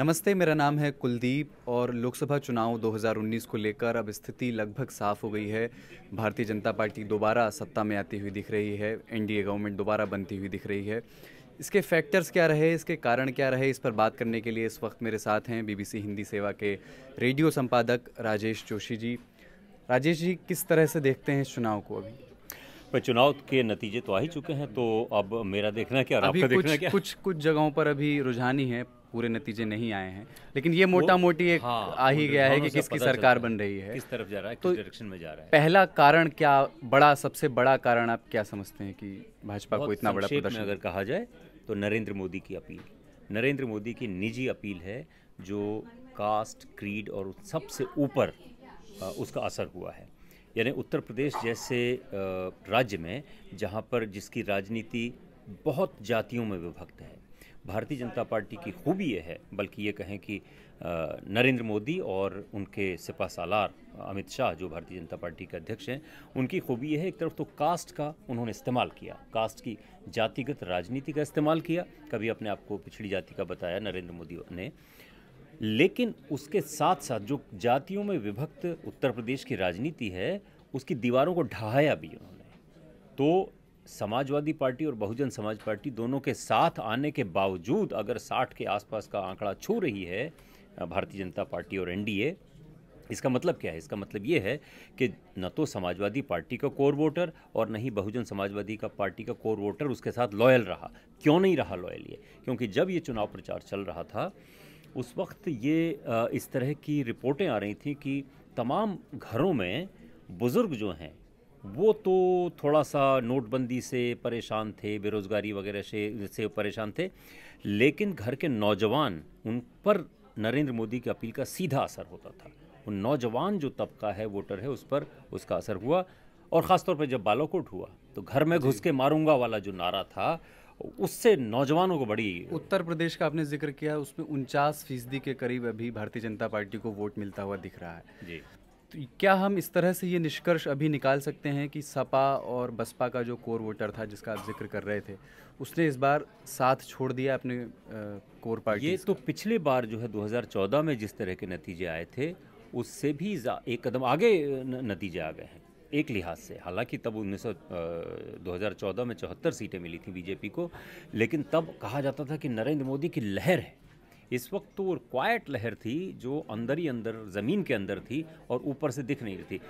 नमस्ते मेरा नाम है कुलदीप और लोकसभा चुनाव 2019 को लेकर अब स्थिति लगभग साफ हो गई है भारतीय जनता पार्टी दोबारा सत्ता में आती हुई दिख रही है एनडीए गवर्नमेंट दोबारा बनती हुई दिख रही है इसके फैक्टर्स क्या रहे इसके कारण क्या रहे इस पर बात करने के लिए इस वक्त मेरे साथ हैं बीबीसी हिंदी सेवा के रेडियो संपादक राजेश जोशी जी राजेश जी किस तरह से देखते हैं इस चुनाव को अभी पर चुनाव के नतीजे तो आ ही चुके हैं तो अब मेरा देखना क्या अभी देखना कुछ, क्या कुछ कुछ जगहों पर अभी रुझानी है पूरे नतीजे नहीं आए हैं लेकिन ये मोटा मोटी एक हाँ, आ ही गया है कि किसकी सरकार बन रही है किस तरफ जा रहा है तो डायरेक्शन में जा रहा है पहला कारण क्या बड़ा सबसे बड़ा कारण आप क्या समझते हैं कि भाजपा को इतना बड़ा प्रदर्शन अगर कहा जाए तो नरेंद्र मोदी की अपील नरेंद्र मोदी की निजी अपील है जो कास्ट क्रीड और सबसे ऊपर उसका असर हुआ है यानी उत्तर प्रदेश जैसे राज्य में जहाँ पर जिसकी राजनीति बहुत जातियों में विभक्त है भारतीय जनता पार्टी की खूबी ये है बल्कि ये कहें कि नरेंद्र मोदी और उनके सिपा सालार अमित शाह जो भारतीय जनता पार्टी के अध्यक्ष हैं उनकी खूबी यह है एक तरफ तो कास्ट का उन्होंने इस्तेमाल किया कास्ट की जातिगत राजनीति का इस्तेमाल किया कभी अपने आप को पिछड़ी जाति का बताया नरेंद्र मोदी ने लेकिन उसके साथ साथ जो जातियों में विभक्त उत्तर प्रदेश की राजनीति है उसकी दीवारों को ढहाया भी उन्होंने तो समाजवादी पार्टी और बहुजन समाज पार्टी दोनों के साथ आने के बावजूद अगर 60 के आसपास का आंकड़ा छू रही है भारतीय जनता पार्टी और एनडीए इसका मतलब क्या है इसका मतलब ये है कि न तो समाजवादी पार्टी का कोर वोटर और न ही बहुजन समाजवादी का पार्टी का कोर वोटर उसके साथ लॉयल रहा क्यों नहीं रहा लॉयल ये क्योंकि जब ये चुनाव प्रचार चल रहा था उस वक्त ये इस तरह की रिपोर्टें आ रही थी कि तमाम घरों में बुज़ुर्ग जो हैं वो तो थोड़ा सा नोटबंदी से परेशान थे बेरोज़गारी वगैरह से से परेशान थे लेकिन घर के नौजवान उन पर नरेंद्र मोदी की अपील का सीधा असर होता था उन नौजवान जो तबका है वोटर है उस पर उसका असर हुआ और ख़ासतौर पर जब बालाकोट हुआ तो घर में घुस के मारूंगा वाला जो नारा था उससे नौजवानों को बड़ी उत्तर प्रदेश का आपने जिक्र किया उसमें उनचास फीसदी के करीब अभी भारतीय जनता पार्टी को वोट मिलता हुआ दिख रहा है जी तो क्या हम इस तरह से ये निष्कर्ष अभी निकाल सकते हैं कि सपा और बसपा का जो कोर वोटर था जिसका आप जिक्र कर रहे थे उसने इस बार साथ छोड़ दिया अपने आ, कोर पार्टी ये तो पिछले बार जो है 2014 में जिस तरह के नतीजे आए थे उससे भी एक कदम आगे नतीजे आ गए हैं एक लिहाज से हालांकि तब उन्नीस दो हज़ार चौदह में चौहत्तर सीटें मिली थी बीजेपी को लेकिन तब कहा जाता था कि नरेंद्र मोदी की लहर है इस वक्त तो क्वाइट लहर थी जो अंदर ही अंदर ज़मीन के अंदर थी और ऊपर से दिख नहीं रही थी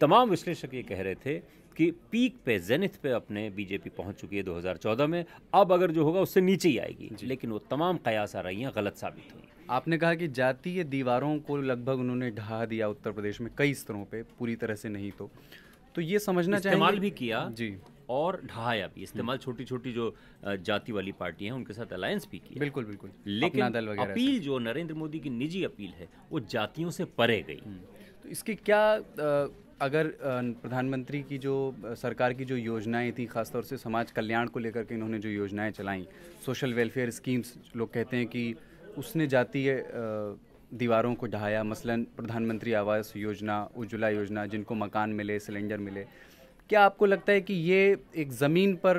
तमाम विश्लेषक ये कह रहे थे कि पीक पे जेनिथ पे अपने बीजेपी पहुंच चुकी है 2014 में अब अगर जो होगा उससे नीचे ही आएगी लेकिन वो तमाम कयास आ रही हैं गलत साबित हुई आपने कहा कि जातीय दीवारों को लगभग उन्होंने ढहा दिया उत्तर प्रदेश में कई स्तरों पे पूरी तरह से नहीं तो तो ये समझना चाहिए भी किया जी और ढहाया भी हम्म। इस्तेमाल छोटी छोटी जो जाति वाली पार्टी हैं उनके साथ अलायंस भी किया बिल्कुल बिल्कुल लेकिन अपील जो नरेंद्र मोदी की निजी अपील है वो जातियों से परे गई हम्म। तो इसके क्या अगर प्रधानमंत्री की जो सरकार की जो योजनाएं थी खासतौर से समाज कल्याण को लेकर के इन्होंने जो योजनाएं चलाई सोशल वेलफेयर स्कीम्स लोग कहते हैं कि उसने जातीय दीवारों को ढहाया मसलन प्रधानमंत्री आवास योजना उज्ज्वला योजना जिनको मकान मिले सिलेंडर मिले क्या आपको लगता है कि ये एक ज़मीन पर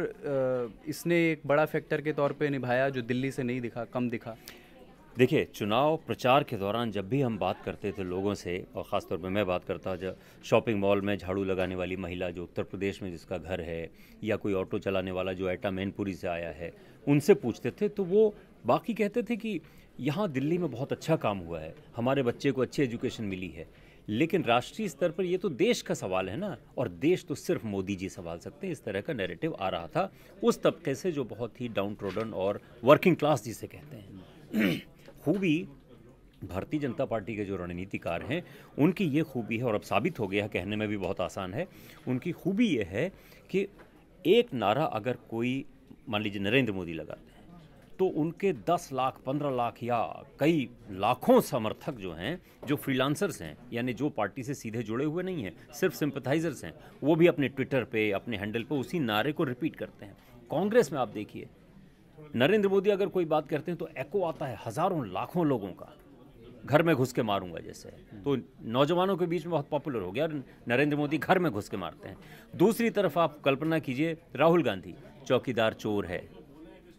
इसने एक बड़ा फैक्टर के तौर पे निभाया जो दिल्ली से नहीं दिखा कम दिखा देखिए चुनाव प्रचार के दौरान जब भी हम बात करते थे लोगों से और ख़ासतौर पर मैं बात करता जब शॉपिंग मॉल में झाड़ू लगाने वाली महिला जो उत्तर प्रदेश में जिसका घर है या कोई ऑटो चलाने वाला जो एटा मैनपुरी से आया है उनसे पूछते थे तो वो बाकी कहते थे कि यहाँ दिल्ली में बहुत अच्छा काम हुआ है हमारे बच्चे को अच्छी एजुकेशन मिली है लेकिन राष्ट्रीय स्तर पर ये तो देश का सवाल है ना और देश तो सिर्फ मोदी जी संभाल सकते हैं इस तरह का नैरेटिव आ रहा था उस तबके से जो बहुत ही डाउन ट्रोडन और वर्किंग क्लास जिसे कहते हैं खूबी भारतीय जनता पार्टी के जो रणनीतिकार हैं उनकी ये खूबी है और अब साबित हो गया कहने में भी बहुत आसान है उनकी खूबी ये है कि एक नारा अगर कोई मान लीजिए नरेंद्र मोदी लगाते हैं तो उनके 10 लाख 15 लाख या कई लाखों समर्थक जो हैं जो फ्रीलांसर्स हैं यानी जो पार्टी से सीधे जुड़े हुए नहीं हैं सिर्फ सिंपथाइजर्स हैं वो भी अपने ट्विटर पे अपने हैंडल पे उसी नारे को रिपीट करते हैं कांग्रेस में आप देखिए नरेंद्र मोदी अगर कोई बात करते हैं तो एको आता है हज़ारों लाखों लोगों का घर में घुस के मारूंगा जैसे तो नौजवानों के बीच में बहुत पॉपुलर हो गया नरेंद्र मोदी घर में घुस के मारते हैं दूसरी तरफ आप कल्पना कीजिए राहुल गांधी चौकीदार चोर है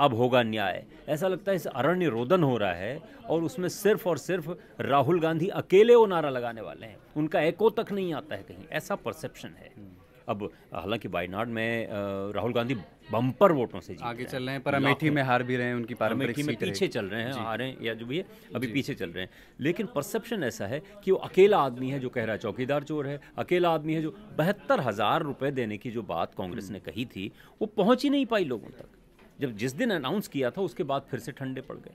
अब होगा न्याय ऐसा लगता है इस अरण्य रोदन हो रहा है और उसमें सिर्फ और सिर्फ राहुल गांधी अकेले वो नारा लगाने वाले हैं उनका एको तक नहीं आता है कहीं ऐसा परसेप्शन है अब हालांकि वायनाड में राहुल गांधी बम्पर वोटों से आगे चल रहे हैं पर अमेठी में हार भी रहे हैं उनकी अमेठी में पीछे चल रहे हैं हार हैं या जो भी है अभी पीछे चल रहे हैं लेकिन परसेप्शन ऐसा है कि वो अकेला आदमी है जो कह रहा है चौकीदार चोर है अकेला आदमी है जो बहत्तर हज़ार रुपये देने की जो बात कांग्रेस हम्म। ने कही थी वो पहुंच ही नहीं पाई लोगों तक जब जिस दिन अनाउंस किया था उसके बाद फिर से ठंडे पड़ गए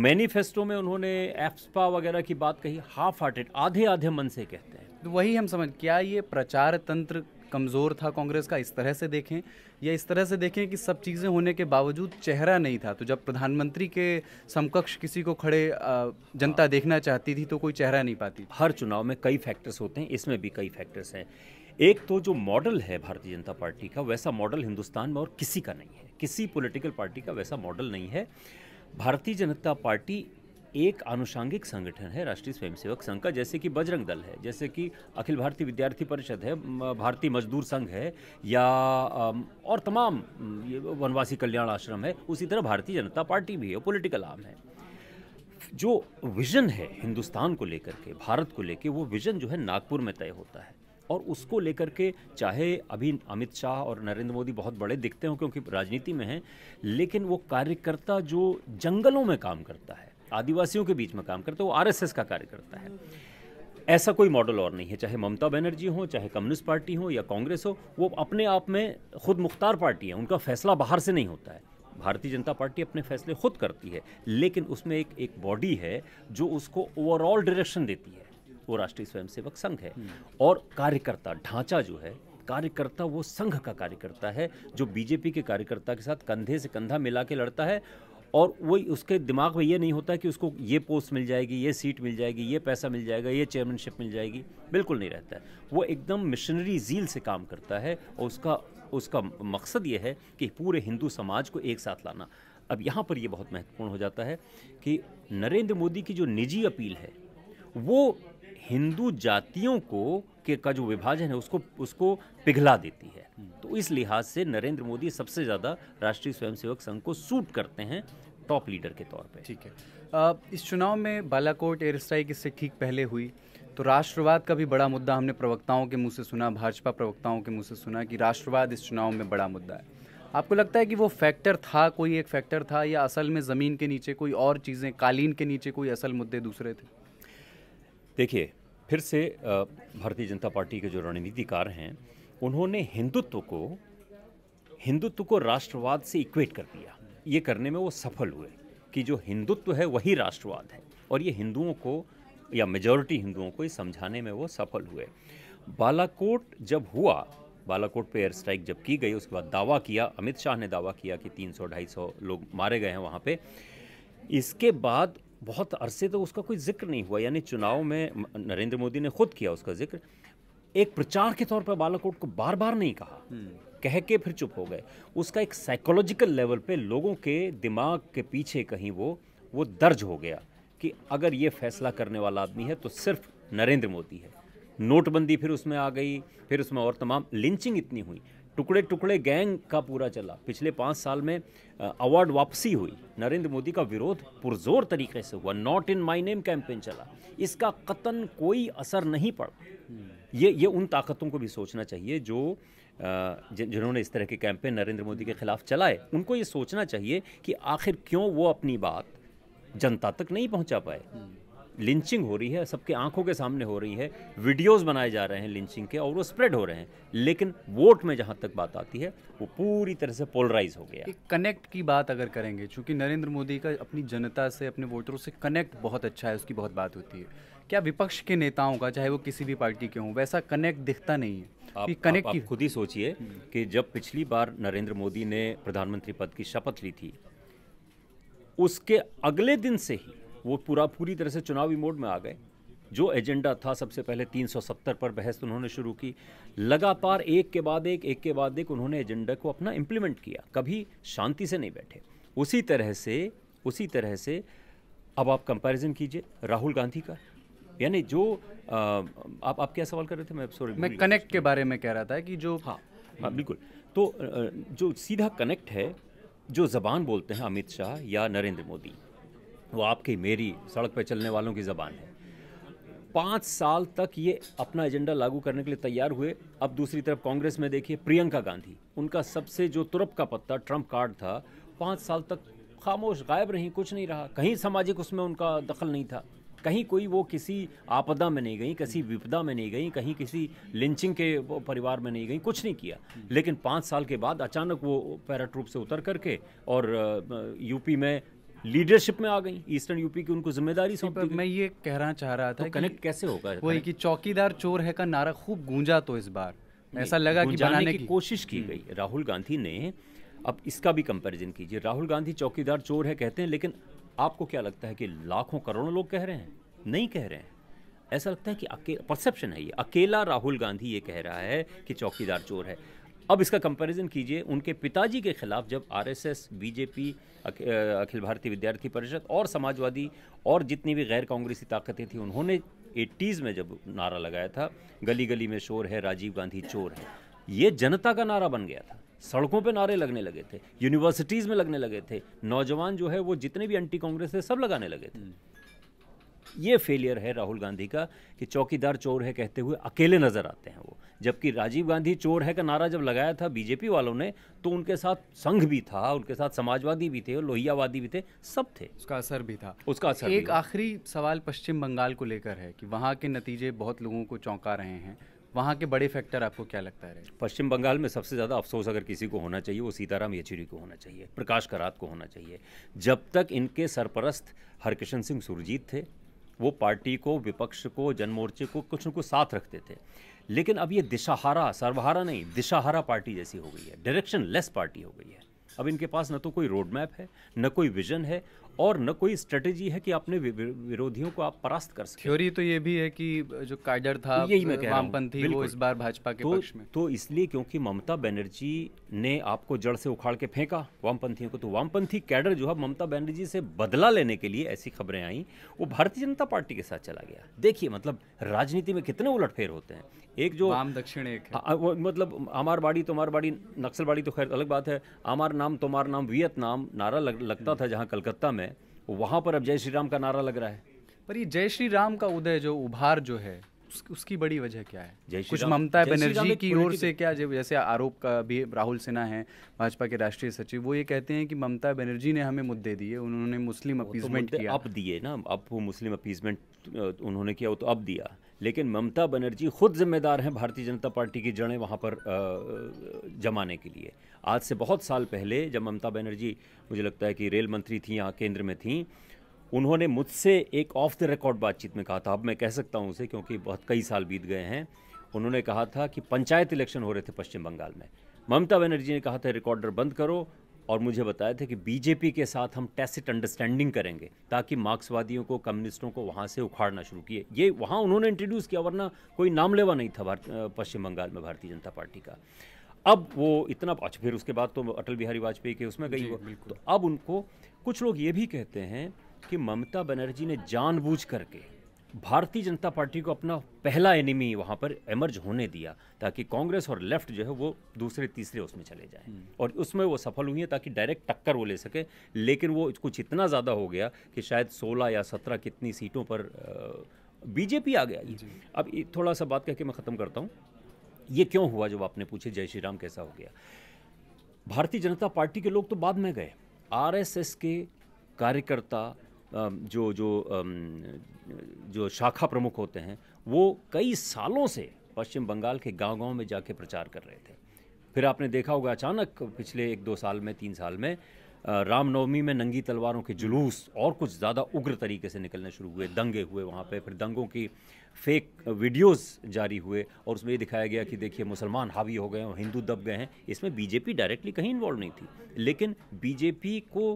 मैनिफेस्टो में उन्होंने एफ्सपा वगैरह की बात कही हाफ हार्टेड आधे आधे मन से कहते हैं तो वही हम समझ क्या ये प्रचार तंत्र कमज़ोर था कांग्रेस का इस तरह से देखें या इस तरह से देखें कि सब चीज़ें होने के बावजूद चेहरा नहीं था तो जब प्रधानमंत्री के समकक्ष किसी को खड़े जनता हाँ। देखना चाहती थी तो कोई चेहरा नहीं पाती हर चुनाव में कई फैक्टर्स होते हैं इसमें भी कई फैक्टर्स हैं एक तो जो मॉडल है भारतीय जनता पार्टी का वैसा मॉडल हिंदुस्तान में और किसी का नहीं है किसी पॉलिटिकल पार्टी का वैसा मॉडल नहीं है भारतीय जनता पार्टी एक आनुषांगिक संगठन है राष्ट्रीय स्वयंसेवक संघ का जैसे कि बजरंग दल है जैसे कि अखिल भारतीय विद्यार्थी परिषद है भारतीय मजदूर संघ है या और तमाम वनवासी कल्याण आश्रम है उसी तरह भारतीय जनता पार्टी भी है पॉलिटिकल आर्म है जो विजन है हिंदुस्तान को लेकर के भारत को लेकर वो विजन जो है नागपुर में तय होता है और उसको लेकर के चाहे अभी अमित शाह और नरेंद्र मोदी बहुत बड़े दिखते हों क्योंकि राजनीति में हैं लेकिन वो कार्यकर्ता जो जंगलों में काम करता है आदिवासियों के बीच में काम करता है वो आरएसएस का कार्यकर्ता है ऐसा कोई मॉडल और नहीं है चाहे ममता बनर्जी हो चाहे कम्युनिस्ट पार्टी हो या कांग्रेस हो वो अपने आप में खुद मुख्तार पार्टी है उनका फैसला बाहर से नहीं होता है भारतीय जनता पार्टी अपने फैसले खुद करती है लेकिन उसमें एक एक बॉडी है जो उसको ओवरऑल डायरेक्शन देती है वो राष्ट्रीय स्वयंसेवक संघ है हम्म। और कार्यकर्ता ढांचा जो है कार्यकर्ता वो संघ का कार्यकर्ता है जो बीजेपी के कार्यकर्ता के साथ कंधे से कंधा मिला के लड़ता है और वो उसके दिमाग में ये नहीं होता कि उसको ये पोस्ट मिल जाएगी ये सीट मिल जाएगी ये पैसा मिल जाएगा ये चेयरमैनशिप मिल जाएगी बिल्कुल नहीं रहता है वो एकदम मिशनरी झील से काम करता है और उसका उसका मकसद ये है कि पूरे हिंदू समाज को एक साथ लाना अब यहाँ पर यह बहुत महत्वपूर्ण हो जाता है कि नरेंद्र मोदी की जो निजी अपील है वो हिंदू जातियों को के का जो विभाजन है उसको उसको पिघला देती है तो इस लिहाज से नरेंद्र मोदी सबसे ज़्यादा राष्ट्रीय स्वयंसेवक संघ को सूट करते हैं टॉप लीडर के तौर पे ठीक है आ, इस चुनाव में बालाकोट एयर स्ट्राइक इससे ठीक पहले हुई तो राष्ट्रवाद का भी बड़ा मुद्दा हमने प्रवक्ताओं के मुंह से सुना भाजपा प्रवक्ताओं के मुंह से सुना कि राष्ट्रवाद इस चुनाव में बड़ा मुद्दा है आपको लगता है कि वो फैक्टर था कोई एक फैक्टर था या असल में ज़मीन के नीचे कोई और चीज़ें कालीन के नीचे कोई असल मुद्दे दूसरे थे देखिए फिर से भारतीय जनता पार्टी के जो रणनीतिकार हैं उन्होंने हिंदुत्व को हिंदुत्व को राष्ट्रवाद से इक्वेट कर दिया ये करने में वो सफल हुए कि जो हिंदुत्व है वही राष्ट्रवाद है और ये हिंदुओं को या मेजॉरिटी हिंदुओं को ये समझाने में वो सफल हुए बालाकोट जब हुआ बालाकोट पे एयर स्ट्राइक जब की गई उसके बाद दावा किया अमित शाह ने दावा किया कि 300 250 लोग मारे गए हैं वहाँ पे इसके बाद बहुत अरसे तो उसका कोई जिक्र नहीं हुआ यानी चुनाव में नरेंद्र मोदी ने खुद किया उसका जिक्र एक प्रचार के तौर पर बालाकोट को बार बार नहीं कहा हम्म। कह के फिर चुप हो गए उसका एक साइकोलॉजिकल लेवल पे लोगों के दिमाग के पीछे कहीं वो वो दर्ज हो गया कि अगर ये फैसला करने वाला आदमी है तो सिर्फ नरेंद्र मोदी है नोटबंदी फिर उसमें आ गई फिर उसमें और तमाम लिंचिंग इतनी हुई टुकड़े टुकड़े गैंग का पूरा चला पिछले पाँच साल में अवार्ड वापसी हुई नरेंद्र मोदी का विरोध पुरजोर तरीके से हुआ not in my name campaign चला इसका कतन कोई असर नहीं पड़ा ये ये उन ताकतों को भी सोचना चाहिए जो जिन्होंने इस तरह के कैंपेन नरेंद्र मोदी के खिलाफ चलाए उनको ये सोचना चाहिए कि आखिर क्यों वो अपनी बात जनता तक नहीं पहुंचा पाए लिंचिंग हो रही है सबके आंखों के सामने हो रही है वीडियोस बनाए जा रहे हैं लिंचिंग के और वो स्प्रेड हो रहे हैं लेकिन वोट में जहां तक बात आती है वो पूरी तरह से पोलराइज हो गया कनेक्ट की बात अगर करेंगे चूंकि नरेंद्र मोदी का अपनी जनता से अपने वोटरों से कनेक्ट बहुत अच्छा है उसकी बहुत बात होती है क्या विपक्ष के नेताओं का चाहे वो किसी भी पार्टी के हों वैसा कनेक्ट दिखता नहीं है आप, कनेक्ट आप, आप खुद ही सोचिए हम्म। कि जब पिछली बार नरेंद्र मोदी ने प्रधानमंत्री पद की शपथ ली थी उसके अगले दिन से ही वो पूरा पूरी तरह से चुनावी मोड में आ गए जो एजेंडा था सबसे पहले 370 पर बहस उन्होंने शुरू की लगातार एक के बाद एक एक के बाद एक उन्होंने एजेंडा को अपना इम्प्लीमेंट किया कभी शांति से नहीं बैठे उसी तरह से उसी तरह से अब आप कंपैरिजन कीजिए राहुल गांधी का यानी जो आ, आप आप क्या सवाल कर रहे थे मैं सॉरी मैं कनेक्ट के बारे में कह रहा था कि जो हाँ हाँ बिल्कुल तो जो सीधा कनेक्ट है जो जबान बोलते हैं अमित शाह या नरेंद्र मोदी वो आपकी मेरी सड़क पर चलने वालों की ज़बान है पाँच साल तक ये अपना एजेंडा लागू करने के लिए तैयार हुए अब दूसरी तरफ कांग्रेस में देखिए प्रियंका गांधी उनका सबसे जो तुरप का पत्ता ट्रंप कार्ड था पाँच साल तक खामोश गायब रही कुछ नहीं रहा कहीं सामाजिक उसमें उनका दखल नहीं था कहीं कोई वो किसी आपदा में नहीं गई किसी विपदा में नहीं गई कहीं किसी लिंचिंग के परिवार में नहीं गई कुछ नहीं किया लेकिन पाँच साल के बाद अचानक वो पैराट्रूप से उतर करके और यूपी में लीडरशिप में आ गई ईस्टर्न यूपी की उनको जिम्मेदारी सौंपी मैं ये कहना चाह रहा था तो कि कनेक्ट कैसे होगा वही कि चौकीदार चोर है का नारा खूब गूंजा तो इस बार ऐसा लगा कि बनाने की, कोशिश की हम्म। गई राहुल गांधी ने अब इसका भी कंपैरिजन कीजिए राहुल गांधी चौकीदार चोर है कहते हैं लेकिन आपको क्या लगता है कि लाखों करोड़ों लोग कह रहे हैं नहीं कह रहे हैं ऐसा लगता है कि परसेप्शन है ये अकेला राहुल गांधी ये कह रहा है कि चौकीदार चोर है अब इसका कंपैरिजन कीजिए उनके पिताजी के खिलाफ जब आरएसएस बीजेपी अखिल भारतीय विद्यार्थी परिषद और समाजवादी और जितनी भी गैर कांग्रेसी ताकतें थी उन्होंने एट्टीज़ में जब नारा लगाया था गली गली में शोर है राजीव गांधी चोर है ये जनता का नारा बन गया था सड़कों पे नारे लगने लगे थे यूनिवर्सिटीज़ में लगने लगे थे नौजवान जो है वो जितने भी एंटी कांग्रेस थे सब लगाने लगे थे ये फेलियर है राहुल गांधी का कि चौकीदार चोर है कहते हुए अकेले नजर आते हैं वो जबकि राजीव गांधी चोर है का नारा जब लगाया था बीजेपी वालों ने तो उनके साथ संघ भी था उनके साथ समाजवादी भी थे और लोहियावादी भी थे सब थे उसका असर भी था उसका असर एक आखिरी सवाल पश्चिम बंगाल को लेकर है कि वहाँ के नतीजे बहुत लोगों को चौंका रहे हैं वहाँ के बड़े फैक्टर आपको क्या लगता है पश्चिम बंगाल में सबसे ज़्यादा अफसोस अगर किसी को होना चाहिए वो सीताराम येचुरी को होना चाहिए प्रकाश करात को होना चाहिए जब तक इनके सरपरस्त हरकिशन सिंह सुरजीत थे वो पार्टी को विपक्ष को जनमोर्चे को कुछ न कुछ साथ रखते थे लेकिन अब ये दिशाहारा सर्वहारा नहीं दिशाहारा पार्टी जैसी हो गई है डायरेक्शन लेस पार्टी हो गई है अब इनके पास न तो कोई रोड मैप है न कोई विजन है और न कोई स्ट्रेटेजी है कि आपने विरोधियों को आप परास्त कर सकें थ्योरी तो ये भी है कि जो काडर था तो यही मैं कह थी वो इस बार भाजपा के तो, पक्ष में तो इसलिए क्योंकि ममता बनर्जी ने आपको जड़ से उखाड़ के फेंका वामपंथियों को तो वामपंथी कैडर जो है ममता बनर्जी से बदला लेने के लिए ऐसी खबरें आई वो भारतीय जनता पार्टी के साथ चला गया देखिए मतलब राजनीति में कितने उलटफेर होते हैं एक जो आम दक्षिण एक है। आ, मतलब आमार बाड़ी तुम्हार तो बाड़ी नक्सल बाड़ी तो खैर अलग बात है आमार नाम तुम्हार तो नाम वियतनाम नारा लग, लगता था जहाँ कलकत्ता में वहाँ पर अब जय श्री राम का नारा लग रहा है पर ये जय श्री राम का उदय जो उभार जो है उस, उसकी बड़ी वजह क्या है कुछ ममता बनर्जी की ओर से क्या जैसे आरोप का भी राहुल सिन्हा है भाजपा के राष्ट्रीय सचिव वो ये कहते हैं कि ममता बनर्जी ने हमें मुद्दे दिए उन्होंने मुस्लिम अपीजमेंट तो किया अब दिए ना अब वो मुस्लिम अपीजमेंट उन्होंने किया वो तो अब दिया लेकिन ममता बनर्जी खुद जिम्मेदार हैं भारतीय जनता पार्टी की जड़ें वहाँ पर जमाने के लिए आज से बहुत साल पहले जब ममता बनर्जी मुझे लगता है कि रेल मंत्री थी यहाँ केंद्र में थी उन्होंने मुझसे एक ऑफ द रिकॉर्ड बातचीत में कहा था अब मैं कह सकता हूँ उसे क्योंकि बहुत कई साल बीत गए हैं उन्होंने कहा था कि पंचायत इलेक्शन हो रहे थे पश्चिम बंगाल में ममता बनर्जी ने कहा था रिकॉर्डर बंद करो और मुझे बताया था कि बीजेपी के साथ हम टैसिट अंडरस्टैंडिंग करेंगे ताकि मार्क्सवादियों को कम्युनिस्टों को वहाँ से उखाड़ना शुरू किए ये वहाँ उन्होंने इंट्रोड्यूस किया वरना कोई नाम लेवा नहीं था पश्चिम बंगाल में भारतीय जनता पार्टी का अब वो इतना अच्छा फिर उसके बाद तो अटल बिहारी वाजपेयी के उसमें गई तो अब उनको कुछ लोग ये भी कहते हैं कि ममता बनर्जी ने जानबूझ करके भारतीय जनता पार्टी को अपना पहला एनिमी वहाँ पर एमर्ज होने दिया ताकि कांग्रेस और लेफ्ट जो है वो दूसरे तीसरे उसमें चले जाए हम्म। और उसमें वो सफल हुई है ताकि डायरेक्ट टक्कर वो ले सके लेकिन वो कुछ इतना ज़्यादा हो गया कि शायद 16 या 17 कितनी सीटों पर बीजेपी आ गया अब थोड़ा सा बात कह के मैं ख़त्म करता हूँ ये क्यों हुआ जब आपने पूछे जय श्री राम कैसा हो गया भारतीय जनता पार्टी के लोग तो बाद में गए आर के कार्यकर्ता जो जो जो शाखा प्रमुख होते हैं वो कई सालों से पश्चिम बंगाल के गांव-गांव में जाके प्रचार कर रहे थे फिर आपने देखा होगा अचानक पिछले एक दो साल में तीन साल में रामनवमी में नंगी तलवारों के जुलूस और कुछ ज़्यादा उग्र तरीके से निकलने शुरू हुए दंगे हुए वहाँ पे फिर दंगों की फेक वीडियोस जारी हुए और उसमें ये दिखाया गया कि देखिए मुसलमान हावी हो गए और हिंदू दब गए हैं इसमें बीजेपी डायरेक्टली कहीं इन्वॉल्व नहीं थी लेकिन बीजेपी को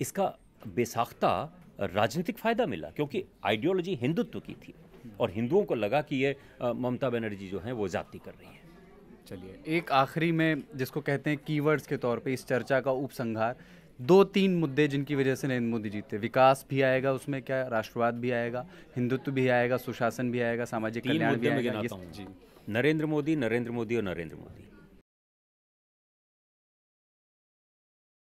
इसका बेसाख्ता राजनीतिक फ़ायदा मिला क्योंकि आइडियोलॉजी हिंदुत्व की थी और हिंदुओं को लगा कि ये ममता बनर्जी जो है वो जाति कर रही है चलिए एक आखिरी में जिसको कहते हैं कीवर्ड्स के तौर पे इस चर्चा का उपसंहार दो तीन मुद्दे जिनकी वजह से नरेंद्र मोदी जीते विकास भी आएगा उसमें क्या राष्ट्रवाद भी आएगा हिंदुत्व भी आएगा सुशासन भी आएगा सामाजिक कल्याण भी आएगा नरेंद्र मोदी नरेंद्र मोदी और नरेंद्र मोदी